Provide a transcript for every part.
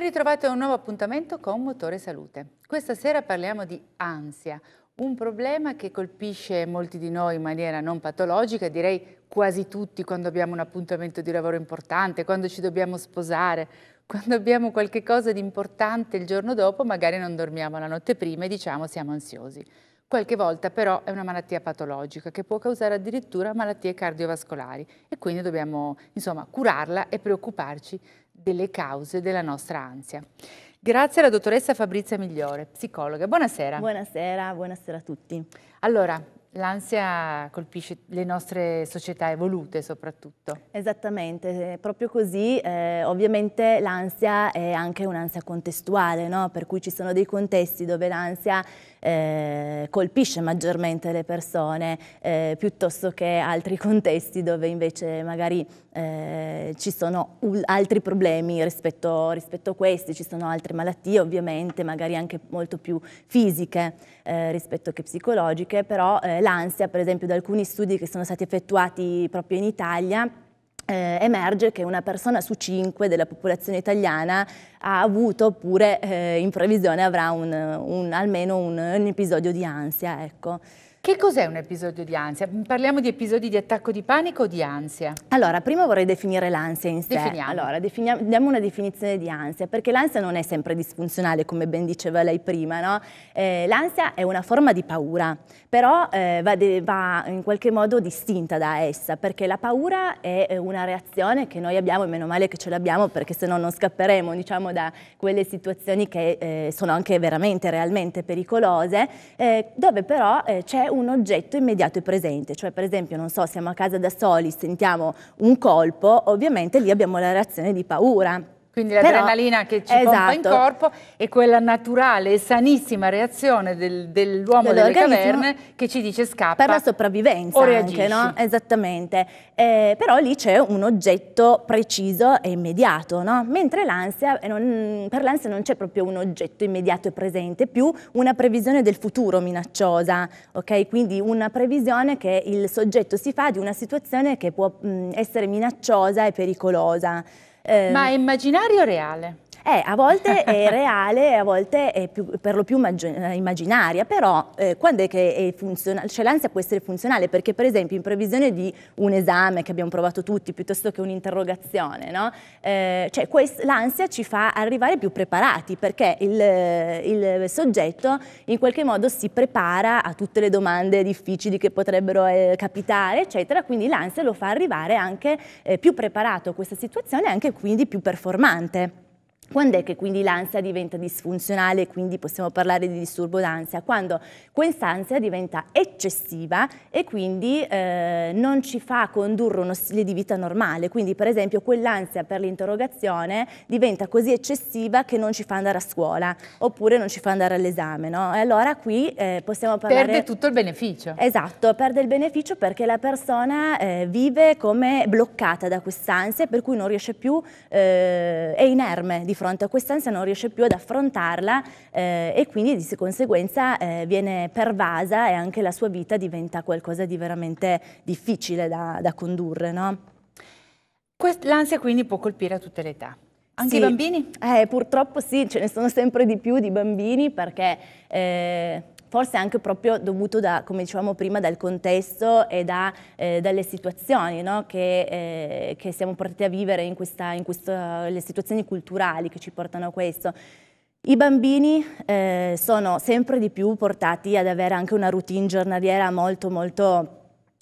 Ben ritrovati a un nuovo appuntamento con Motore Salute. Questa sera parliamo di ansia, un problema che colpisce molti di noi in maniera non patologica, direi quasi tutti quando abbiamo un appuntamento di lavoro importante, quando ci dobbiamo sposare, quando abbiamo qualche cosa di importante il giorno dopo, magari non dormiamo la notte prima e diciamo siamo ansiosi. Qualche volta però è una malattia patologica che può causare addirittura malattie cardiovascolari e quindi dobbiamo insomma, curarla e preoccuparci delle cause della nostra ansia. Grazie alla dottoressa Fabrizia Migliore, psicologa. Buonasera. Buonasera, buonasera a tutti. Allora, L'ansia colpisce le nostre società evolute soprattutto. Esattamente, eh, proprio così. Eh, ovviamente l'ansia è anche un'ansia contestuale, no? per cui ci sono dei contesti dove l'ansia eh, colpisce maggiormente le persone eh, piuttosto che altri contesti dove invece magari eh, ci sono altri problemi rispetto, rispetto, a questi, ci sono altre malattie ovviamente, magari anche molto più fisiche eh, rispetto che psicologiche, però l'ansia, per esempio da alcuni studi che sono stati effettuati proprio in Italia, eh, emerge che una persona su cinque della popolazione italiana ha avuto oppure eh, in previsione avrà un, un, almeno un, un, episodio di ansia. Ecco. Che cos'è un episodio di ansia? Mm, parliamo di episodi di attacco di panico o di ansia? Allora, prima vorrei definire l'ansia in sé. Definiamo. Allora, definiamo, diamo una definizione di ansia, perché l'ansia non è sempre disfunzionale, come ben diceva lei prima, no? Eh, l'ansia è una forma di paura, però eh, va, de, va, in qualche modo distinta da essa, perché la paura è eh, una reazione che noi abbiamo, e meno male che ce l'abbiamo, perché se no non scapperemo, diciamo, da quelle situazioni che eh, sono anche veramente, realmente pericolose, eh, dove però eh, c'è un oggetto immediato e presente, cioè per esempio, non so, siamo a casa da soli, sentiamo un colpo, ovviamente lì abbiamo la reazione di paura quindi l'adrenalina che ci esatto. pompa in esatto. corpo e quella naturale e sanissima reazione del, dell'uomo delle caverne che ci dice scappa. Per la sopravvivenza o anche, no? Esattamente. Eh, però lì c'è un oggetto preciso e immediato, no? Mentre l'ansia, per l'ansia non c'è proprio un oggetto immediato e presente, più una previsione del futuro minacciosa, ok? Quindi una previsione che il soggetto si fa di una situazione che può mh, mm, essere minacciosa e pericolosa. Eh, Ma è immaginario o reale? Eh, a volte è reale, a volte è più, per lo più eh, immaginaria, però eh, quando è che è funzionale? Cioè l'ansia può essere funzionale perché per esempio in previsione di un esame che abbiamo provato tutti piuttosto che un'interrogazione, no? eh, cioè, l'ansia ci fa arrivare più preparati perché il, il, soggetto in qualche modo si prepara a tutte le domande difficili che potrebbero eh, capitare, eccetera, quindi l'ansia lo fa arrivare anche eh, più preparato a questa situazione e anche quindi più performante. Quando è che quindi l'ansia diventa disfunzionale e quindi possiamo parlare di disturbo d'ansia? Quando questa ansia diventa eccessiva e quindi eh, non ci fa condurre uno stile di vita normale. Quindi per esempio quell'ansia per l'interrogazione diventa così eccessiva che non ci fa andare a scuola oppure non ci fa andare all'esame. No? E allora qui eh, possiamo parlare... Perde tutto il beneficio. Esatto, perde il beneficio perché la persona eh, vive come bloccata da quest'ansia per cui non riesce più, eh, è inerme di fronte a quest'ansia non riesce più ad affrontarla eh, e quindi di conseguenza eh, viene pervasa e anche la sua vita diventa qualcosa di veramente difficile da, da condurre. No? L'ansia quindi può colpire a tutte le età. Anche sì. i bambini? Eh, purtroppo sì, ce ne sono sempre di più di bambini perché eh, forse anche proprio dovuto, da, come dicevamo prima, dal contesto e da, eh, dalle situazioni no? che, eh, che, siamo portati a vivere, in questa, in questa, le situazioni culturali che ci portano a questo. I bambini eh, sono sempre di più portati ad avere anche una routine giornaliera molto molto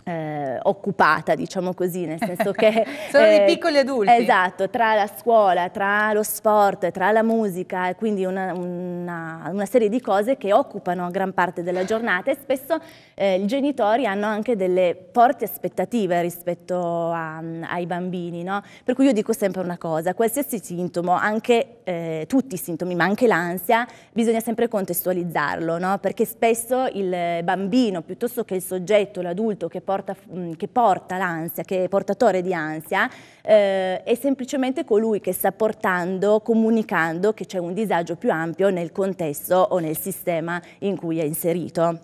eh, occupata, diciamo così, nel senso che... Sono eh, dei piccoli adulti. Esatto, tra la scuola, tra lo sport, tra la musica, quindi una, una, una serie di cose che occupano gran parte della giornata e spesso eh, i genitori hanno anche delle forti aspettative rispetto a, mm, ai bambini, no? Per cui io dico sempre una cosa, qualsiasi sintomo, anche eh, tutti i sintomi, ma anche l'ansia, bisogna sempre contestualizzarlo, no? Perché spesso il eh, bambino, piuttosto che il soggetto, l'adulto che porta porta, che porta l'ansia, che è portatore di ansia, eh, è semplicemente colui che sta portando, comunicando che c'è un disagio più ampio nel contesto o nel sistema in cui è inserito.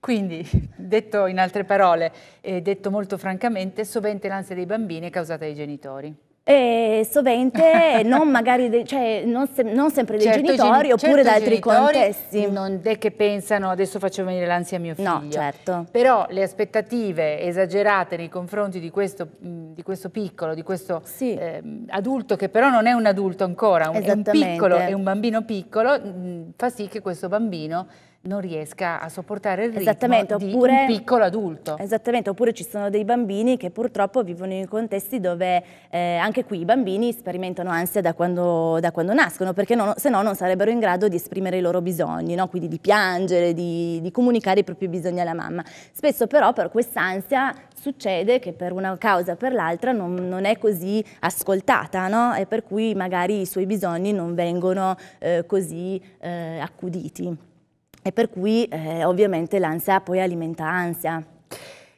Quindi, detto in altre parole e eh, detto molto francamente, sovente l'ansia dei bambini è causata dai genitori. E sovente non, magari de, cioè, non, se, non sempre dei certo genitori oppure certo da altri contesti. Non è che pensano adesso faccio venire l'ansia a mio figlio. No, certo. Però le aspettative esagerate nei confronti di questo, di questo piccolo, di questo sì. eh, adulto che però non è un adulto ancora, un, è un piccolo, è un bambino piccolo, mh, fa sì che questo bambino non riesca a sopportare il ritmo di un piccolo adulto. Esattamente, oppure ci sono dei bambini che purtroppo vivono in contesti dove eh, anche qui i bambini sperimentano ansia da quando, da quando nascono, perché non, se no non sarebbero in grado di esprimere i loro bisogni, no? quindi di piangere, di, di comunicare i propri bisogni alla mamma. Spesso però per quest'ansia succede che per una causa o per l'altra non, non, è così ascoltata no? e per cui magari i suoi bisogni non vengono eh, così eh, accuditi e per cui eh, ovviamente l'ansia poi alimenta ansia.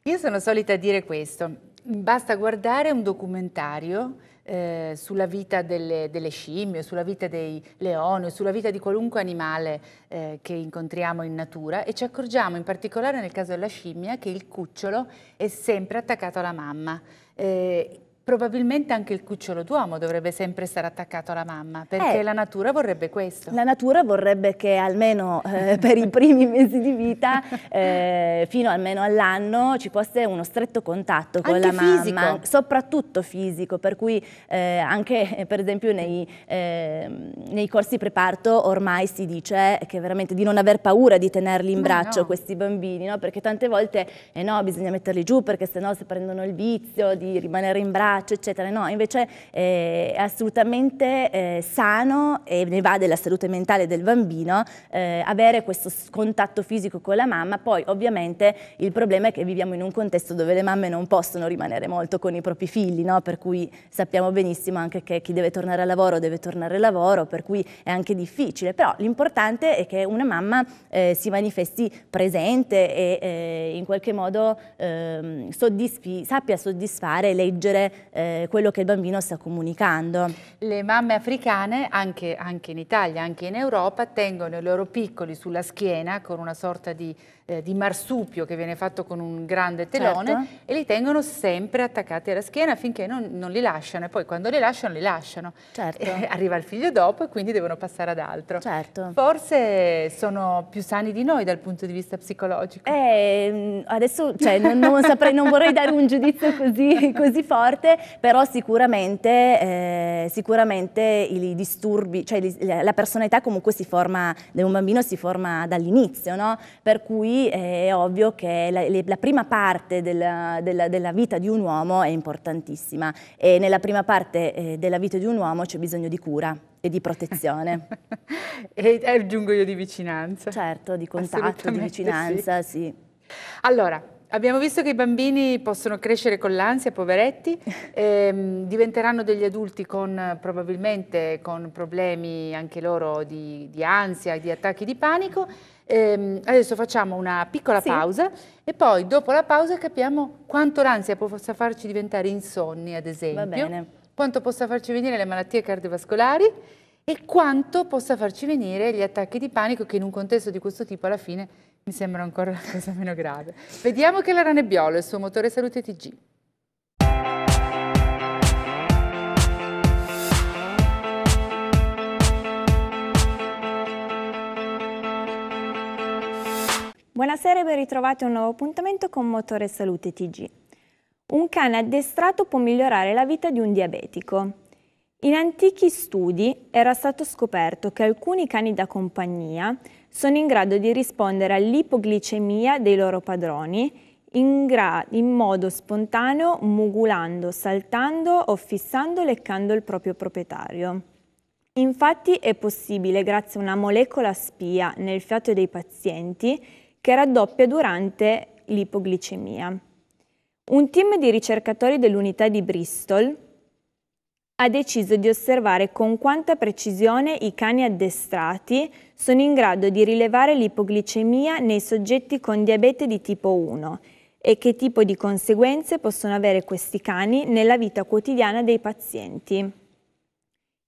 Io sono solita dire questo, basta guardare un documentario eh, sulla vita delle, delle, scimmie, sulla vita dei leoni, sulla vita di qualunque animale eh, che incontriamo in natura e ci accorgiamo in particolare nel caso della scimmia che il cucciolo è sempre attaccato alla mamma. Eh, Probabilmente anche il cucciolo d'uomo dovrebbe sempre stare attaccato alla mamma, perché eh, la natura vorrebbe questo. La natura vorrebbe che almeno eh, per i primi mesi di vita, eh, fino almeno all'anno, ci fosse uno stretto contatto con anche la fisico. mamma, soprattutto fisico, per cui eh, anche per esempio nei, eh, nei, corsi preparto ormai si dice che veramente di non aver paura di tenerli in Ma braccio no. questi bambini, no? perché tante volte eh, no, bisogna metterli giù perché sennò si prendono il vizio di rimanere in braccio bacio, eccetera. No, invece eh, è assolutamente eh, sano e ne va della salute mentale del bambino eh, avere questo contatto fisico con la mamma. Poi ovviamente il problema è che viviamo in un contesto dove le mamme non possono rimanere molto con i propri figli, no? per cui sappiamo benissimo anche che chi deve tornare al lavoro deve tornare al lavoro, per cui è anche difficile. Però l'importante è che una mamma eh, si manifesti presente e eh, in qualche modo ehm, soddisfi, sappia soddisfare, leggere eh, quello che il bambino sta comunicando. Le mamme africane, anche, anche, in Italia, anche in Europa, tengono i loro piccoli sulla schiena con una sorta di, eh, di marsupio che viene fatto con un grande telone certo. e li tengono sempre attaccati alla schiena finché non, non, li lasciano e poi quando li lasciano li lasciano. Certo. Eh, arriva il figlio dopo e quindi devono passare ad altro. Certo. Forse sono più sani di noi dal punto di vista psicologico. Eh, mm, adesso cioè, non, non, saprei, non vorrei dare un giudizio così, così forte, però sicuramente, eh, sicuramente i disturbi, cioè la personalità comunque si forma, di un bambino si forma dall'inizio, no? per cui eh, è ovvio che la, la prima parte della, della, della, vita di un uomo è importantissima e nella prima parte eh, della vita di un uomo c'è bisogno di cura e di protezione. e aggiungo io di vicinanza. Certo, di contatto, di vicinanza, sì. sì. Allora, Abbiamo visto che i bambini possono crescere con l'ansia, poveretti, ehm, diventeranno degli adulti con, probabilmente con problemi anche loro di, di ansia, di attacchi di panico. Ehm, adesso facciamo una piccola sì. pausa e poi dopo la pausa capiamo quanto l'ansia possa farci diventare insonni, ad esempio, Va bene. quanto possa farci venire le malattie cardiovascolari e quanto possa farci venire gli attacchi di panico che in un contesto di questo tipo alla fine mi sembra ancora una cosa meno grave. Vediamo che la è Ranebiolo, il suo motore salute TG. Buonasera e ben ritrovati a un nuovo appuntamento con Motore Salute TG. Un cane addestrato può migliorare la vita di un diabetico. In antichi studi era stato scoperto che alcuni cani da compagnia sono in grado di rispondere all'ipoglicemia dei loro padroni in, in, modo spontaneo, mugulando, saltando o fissando leccando il proprio proprietario. Infatti è possibile, grazie a una molecola spia nel fiato dei pazienti, che raddoppia durante l'ipoglicemia. Un team di ricercatori dell'unità di Bristol ha deciso di osservare con quanta precisione i cani addestrati sono in grado di rilevare l'ipoglicemia nei soggetti con diabete di tipo 1 e che tipo di conseguenze possono avere questi cani nella vita quotidiana dei pazienti.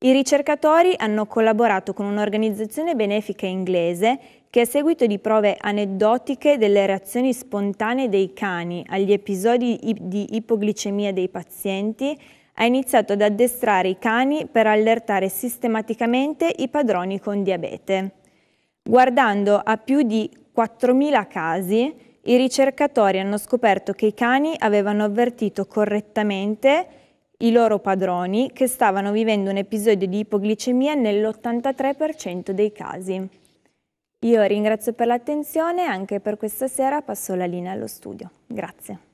I ricercatori hanno collaborato con un'organizzazione benefica inglese che a seguito di prove aneddotiche delle reazioni spontanee dei cani agli episodi di ipoglicemia dei pazienti ha iniziato ad addestrare i cani per allertare sistematicamente i padroni con diabete. Guardando a più di 4.000 casi, i ricercatori hanno scoperto che i cani avevano avvertito correttamente i loro padroni che stavano vivendo un episodio di ipoglicemia nell'83% dei casi. Io ringrazio per l'attenzione e anche per questa sera passo la linea allo studio. Grazie.